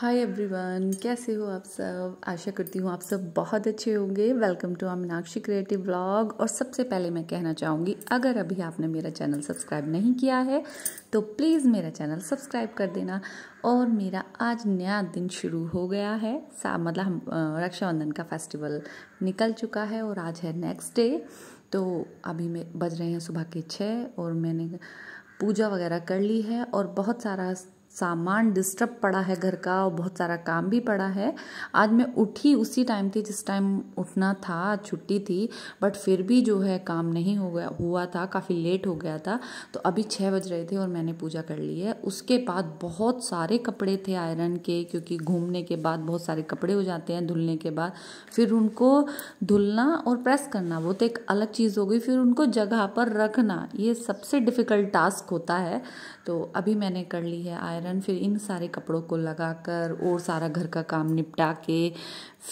hi everyone कैसे हो आप सब आशा करती हूँ आप सब बहुत अच्छे होंगे welcome to our Meenakshi creative blog और सबसे पहले मैं कहना चाहूँगी अगर अभी आपने मेरा चैनल सब्सक्राइब नहीं किया है तो प्लीज़ मेरा चैनल सब्सक्राइब कर देना और मेरा आज नया दिन शुरू हो गया है मतलब हम रक्षाबंधन का फेस्टिवल निकल चुका है और आज है नेक्स्ट डे तो अभी मैं बज रहे हैं सुबह के छः और मैंने पूजा वगैरह कर ली है और बहुत सारा सामान डिस्टर्ब पड़ा है घर का और बहुत सारा काम भी पड़ा है आज मैं उठी उसी टाइम थी जिस टाइम उठना था छुट्टी थी बट फिर भी जो है काम नहीं हो गया हुआ था काफ़ी लेट हो गया था तो अभी छः बज रहे थे और मैंने पूजा कर ली है उसके बाद बहुत सारे कपड़े थे आयरन के क्योंकि घूमने के बाद बहुत सारे कपड़े हो जाते हैं धुलने के बाद फिर उनको धुलना और प्रेस करना वो तो एक अलग चीज़ हो गई फिर उनको जगह पर रखना ये सबसे डिफ़िकल्ट टास्क होता है तो अभी मैंने कर ली है आयरन आयरन फिर इन सारे कपड़ों को लगाकर और सारा घर का काम निपटा के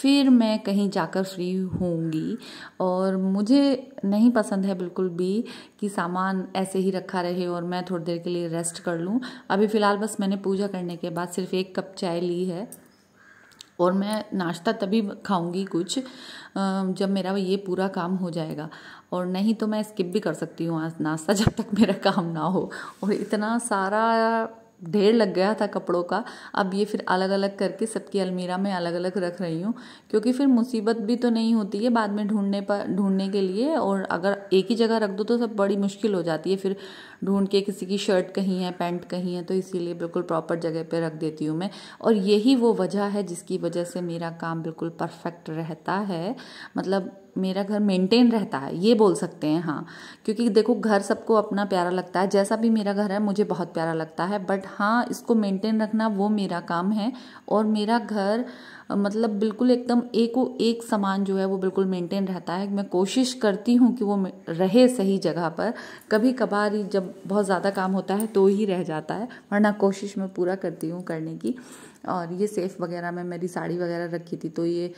फिर मैं कहीं जाकर फ्री होंगी और मुझे नहीं पसंद है बिल्कुल भी कि सामान ऐसे ही रखा रहे और मैं थोड़ी देर के लिए रेस्ट कर लूँ अभी फ़िलहाल बस मैंने पूजा करने के बाद सिर्फ एक कप चाय ली है और मैं नाश्ता तभी खाऊंगी कुछ जब मेरा ये पूरा काम हो जाएगा और नहीं तो मैं स्किप भी कर सकती हूँ नाश्ता जब तक मेरा काम ना हो और इतना सारा ढेर लग गया था कपड़ों का अब ये फिर अलग अलग करके सबकी अलमीरा में अलग अलग रख रही हूँ क्योंकि फिर मुसीबत भी तो नहीं होती है बाद में ढूंढने पर ढूंढने के लिए और अगर एक ही जगह रख दो तो सब बड़ी मुश्किल हो जाती है फिर ढूंढ के किसी की शर्ट कहीं है पैंट कहीं है तो इसीलिए बिल्कुल प्रॉपर जगह पर रख देती हूँ मैं और यही वो वजह है जिसकी वजह से मेरा काम बिल्कुल परफेक्ट रहता है मतलब मेरा घर मेंटेन रहता है ये बोल सकते हैं हाँ क्योंकि देखो घर सबको अपना प्यारा लगता है जैसा भी मेरा घर है मुझे बहुत प्यारा लगता है बट हाँ इसको मेंटेन रखना वो मेरा काम है और मेरा घर मतलब बिल्कुल एकदम एक एक समान जो है वो बिल्कुल मेंटेन रहता है मैं कोशिश करती हूँ कि वो रहे सही जगह पर कभी कभार जब बहुत ज़्यादा काम होता है तो ही रह जाता है वरना कोशिश मैं पूरा करती हूँ करने की और ये सेफ़ वगैरह में मेरी साड़ी वगैरह रखी थी तो ये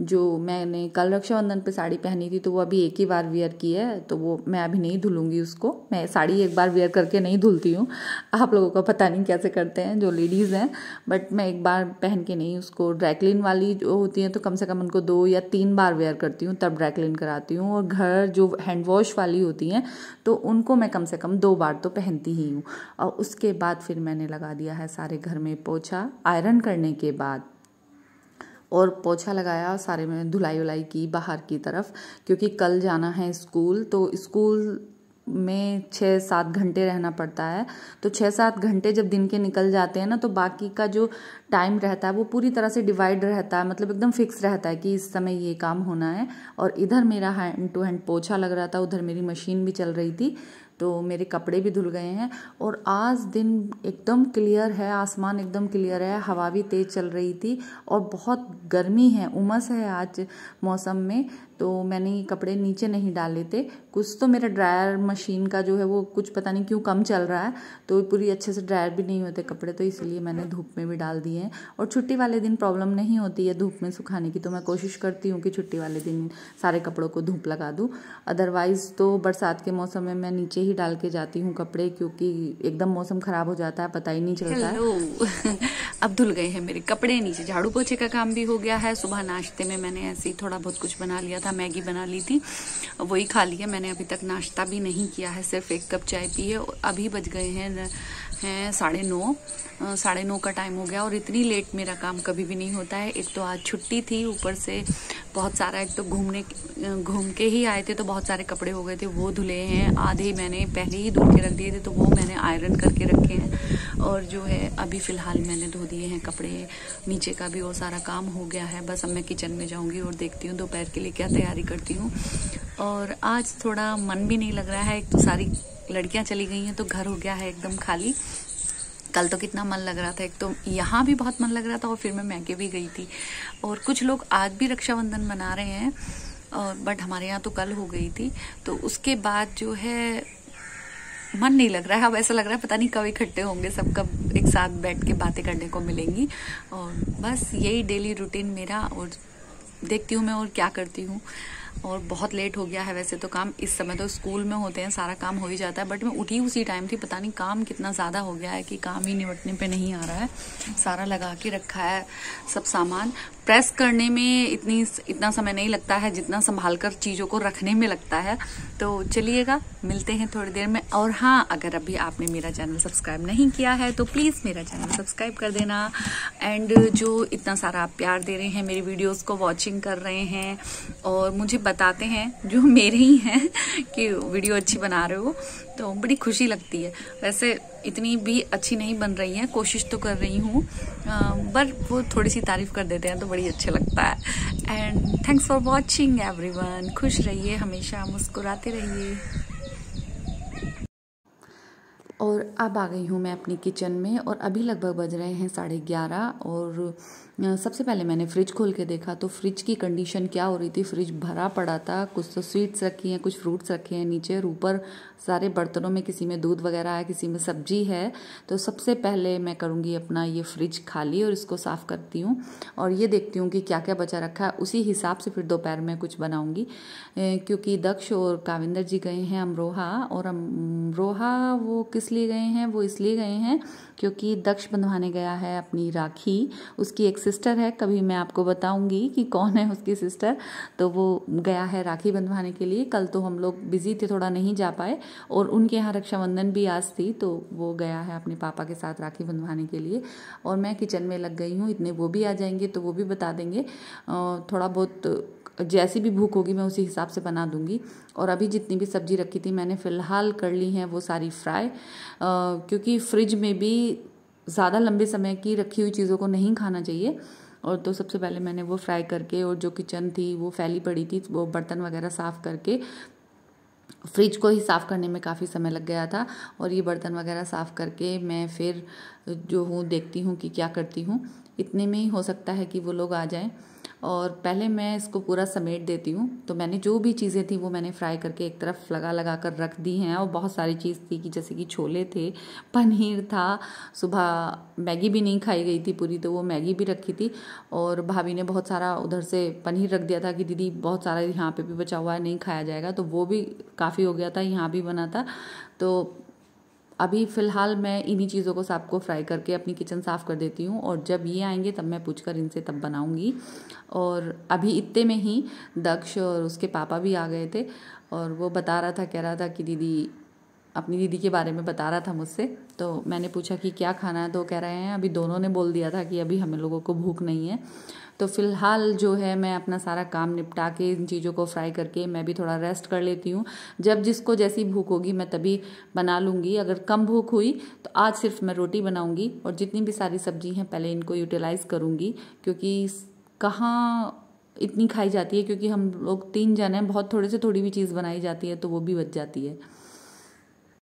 जो मैंने कल रक्षाबंधन पे साड़ी पहनी थी तो वो अभी एक ही बार वियर की है तो वो मैं अभी नहीं धुलूंगी उसको मैं साड़ी एक बार वियर करके नहीं धुलती हूँ आप लोगों का पता नहीं कैसे करते हैं जो लेडीज़ हैं बट मैं एक बार पहन के नहीं उसको ड्रैकलिन वाली जो होती हैं तो कम से कम उनको दो या तीन बार वेयर करती हूँ तब ड्रैकलिन कराती हूँ और घर जो हैंड वॉश वाली होती हैं तो उनको मैं कम से कम दो बार तो पहनती ही हूँ और उसके बाद फिर मैंने लगा दिया है सारे घर में पोछा आयरन धारण करने के बाद और पोछा लगाया सारे में धुलाई उलाई की बाहर की तरफ क्योंकि कल जाना है स्कूल तो स्कूल में छः सात घंटे रहना पड़ता है तो छः सात घंटे जब दिन के निकल जाते हैं ना तो बाकी का जो टाइम रहता है वो पूरी तरह से डिवाइड रहता है मतलब एकदम फिक्स रहता है कि इस समय ये काम होना है और इधर मेरा हैंड टू हैंड पोछा लग रहा था उधर मेरी मशीन भी चल रही थी तो मेरे कपड़े भी धुल गए हैं और आज दिन एकदम क्लियर है आसमान एकदम क्लियर है हवा भी तेज़ चल रही थी और बहुत गर्मी है उमस है आज मौसम में तो मैंने ये कपड़े नीचे नहीं डाले थे कुछ तो मेरा ड्रायर मशीन का जो है वो कुछ पता नहीं क्यों कम चल रहा है तो पूरी अच्छे से ड्रायर भी नहीं होते कपड़े तो इसलिए मैंने धूप में भी डाल दिए हैं और छुट्टी वाले दिन प्रॉब्लम नहीं होती है धूप में सुखाने की तो मैं कोशिश करती हूँ कि छुट्टी वाले दिन सारे कपड़ों को धूप लगा दूँ अदरवाइज़ तो बरसात के मौसम में मैं नीचे ही डाल के जाती हूँ कपड़े क्योंकि एकदम मौसम ख़राब हो जाता है पता ही नहीं चलता है अब धुल गए हैं मेरे कपड़े नीचे झाड़ू पोछे का काम भी हो गया है सुबह नाश्ते में मैंने ऐसे ही थोड़ा बहुत कुछ बना लिया था मैगी बना ली थी वही खा लिया मैंने अभी तक नाश्ता भी नहीं किया है सिर्फ एक कप चाय पी है अभी बज गए हैं हैं साढ़े नौ साढ़े नौ का टाइम हो गया और इतनी इतनी लेट मेरा काम कभी भी नहीं होता है एक तो आज छुट्टी थी ऊपर से बहुत सारा एक तो घूमने घूम के ही आए थे तो बहुत सारे कपड़े हो गए थे वो धुले हैं आधे मैंने पहले ही धो के रख दिए थे तो वो मैंने आयरन करके रखे हैं और जो है अभी फ़िलहाल मैंने धो दिए हैं कपड़े नीचे का भी वो सारा काम हो गया है बस अब मैं किचन में जाऊँगी और देखती हूँ दोपहर के लिए क्या तैयारी करती हूँ और आज थोड़ा मन भी नहीं लग रहा है एक तो सारी लड़कियाँ चली गई हैं तो घर हो गया है एकदम खाली कल तो कितना मन लग रहा था एक तो यहाँ भी बहुत मन लग रहा था और फिर मैं मैके भी गई थी और कुछ लोग आज भी रक्षाबंधन मना रहे हैं और बट हमारे यहाँ तो कल हो गई थी तो उसके बाद जो है मन नहीं लग रहा है अब ऐसा लग रहा है पता नहीं कब इकट्ठे होंगे सब कब एक साथ बैठ के बातें करने को मिलेंगी और बस यही डेली रूटीन मेरा और देखती हूँ मैं और क्या करती हूँ और बहुत लेट हो गया है वैसे तो काम इस समय तो स्कूल में होते हैं सारा काम हो ही जाता है बट मैं उठी उसी टाइम थी पता नहीं काम कितना ज़्यादा हो गया है कि काम ही निपटने पे नहीं आ रहा है सारा लगा के रखा है सब सामान प्रेस करने में इतनी इतना समय नहीं लगता है जितना संभाल कर चीज़ों को रखने में लगता है तो चलिएगा मिलते हैं थोड़ी देर में और हाँ अगर अभी आपने मेरा चैनल सब्सक्राइब नहीं किया है तो प्लीज़ मेरा चैनल सब्सक्राइब कर देना एंड जो इतना सारा आप प्यार दे रहे हैं मेरी वीडियोस को वॉचिंग कर रहे हैं और मुझे बताते हैं जो मेरे ही हैं कि वीडियो अच्छी बना रहे हो तो बड़ी खुशी लगती है वैसे इतनी भी अच्छी नहीं बन रही है कोशिश तो कर रही हूँ पर वो थोड़ी सी तारीफ़ कर देते हैं तो बड़ी अच्छा लगता है and thanks for watching every खुश रहिए हमेशा मुस्कुराते रहिए और अब आ गई हूँ मैं अपनी किचन में और अभी लगभग बज रहे हैं साढ़े ग्यारह और सबसे पहले मैंने फ्रिज खोल के देखा तो फ्रिज की कंडीशन क्या हो रही थी फ्रिज भरा पड़ा था कुछ तो स्वीट्स रखी हैं कुछ फ्रूट्स रखे हैं नीचे और ऊपर सारे बर्तनों में किसी में दूध वगैरह है किसी में सब्जी है तो सबसे पहले मैं करूँगी अपना ये फ्रिज खाली और इसको साफ़ करती हूँ और ये देखती हूँ कि क्या क्या बचा रखा है उसी हिसाब से फिर दोपहर में कुछ बनाऊँगी क्योंकि दक्ष और काविंदर जी गए हैं अमरोहा और अमरोहा वो किस लिए गए हैं वो इसलिए गए हैं क्योंकि दक्ष बंधवाने गया है अपनी राखी उसकी एक्सेस सिस्टर है कभी मैं आपको बताऊंगी कि कौन है उसकी सिस्टर तो वो गया है राखी बंधवाने के लिए कल तो हम लोग बिजी थे थोड़ा नहीं जा पाए और उनके यहाँ रक्षाबंधन भी आज थी तो वो गया है अपने पापा के साथ राखी बंधवाने के लिए और मैं किचन में लग गई हूँ इतने वो भी आ जाएंगे तो वो भी बता देंगे थोड़ा बहुत जैसी भी भूख होगी मैं उसी हिसाब से बना दूंगी और अभी जितनी भी सब्जी रखी थी मैंने फ़िलहाल कर ली हैं वो सारी फ्राई क्योंकि फ्रिज में भी ज़्यादा लंबे समय की रखी हुई चीज़ों को नहीं खाना चाहिए और तो सबसे पहले मैंने वो फ्राई करके और जो किचन थी वो फैली पड़ी थी वो बर्तन वगैरह साफ़ करके फ्रिज को ही साफ़ करने में काफ़ी समय लग गया था और ये बर्तन वगैरह साफ़ करके मैं फिर जो हूँ देखती हूँ कि क्या करती हूँ इतने में ही हो सकता है कि वो लोग आ जाएं और पहले मैं इसको पूरा समेट देती हूँ तो मैंने जो भी चीज़ें थी वो मैंने फ्राई करके एक तरफ लगा लगा कर रख दी हैं और बहुत सारी चीज़ थी कि जैसे कि छोले थे पनीर था सुबह मैगी भी नहीं खाई गई थी पूरी तो वो मैगी भी रखी थी और भाभी ने बहुत सारा उधर से पनीर रख दिया था कि दीदी बहुत सारा यहाँ पर भी बचा हुआ है नहीं खाया जाएगा तो वो भी काफ़ी हो गया था यहाँ भी बना था तो अभी फ़िलहाल मैं इन्हीं चीज़ों को सबको फ्राई करके अपनी किचन साफ़ कर देती हूँ और जब ये आएंगे तब मैं पूछ कर इनसे तब बनाऊँगी और अभी इतने में ही दक्ष और उसके पापा भी आ गए थे और वो बता रहा था कह रहा था कि दीदी अपनी दीदी के बारे में बता रहा था मुझसे तो मैंने पूछा कि क्या खाना है तो कह रहे हैं अभी दोनों ने बोल दिया था कि अभी हमें लोगों को भूख नहीं है तो फ़िलहाल जो है मैं अपना सारा काम निपटा के इन चीज़ों को फ्राई करके मैं भी थोड़ा रेस्ट कर लेती हूँ जब जिसको जैसी भूख होगी मैं तभी बना लूँगी अगर कम भूख हुई तो आज सिर्फ मैं रोटी बनाऊँगी और जितनी भी सारी सब्जी हैं पहले इनको यूटिलाइज़ करूँगी क्योंकि कहाँ इतनी खाई जाती है क्योंकि हम लोग तीन जने हैं बहुत थोड़े से थोड़ी भी चीज़ बनाई जाती है तो वो भी बच जाती है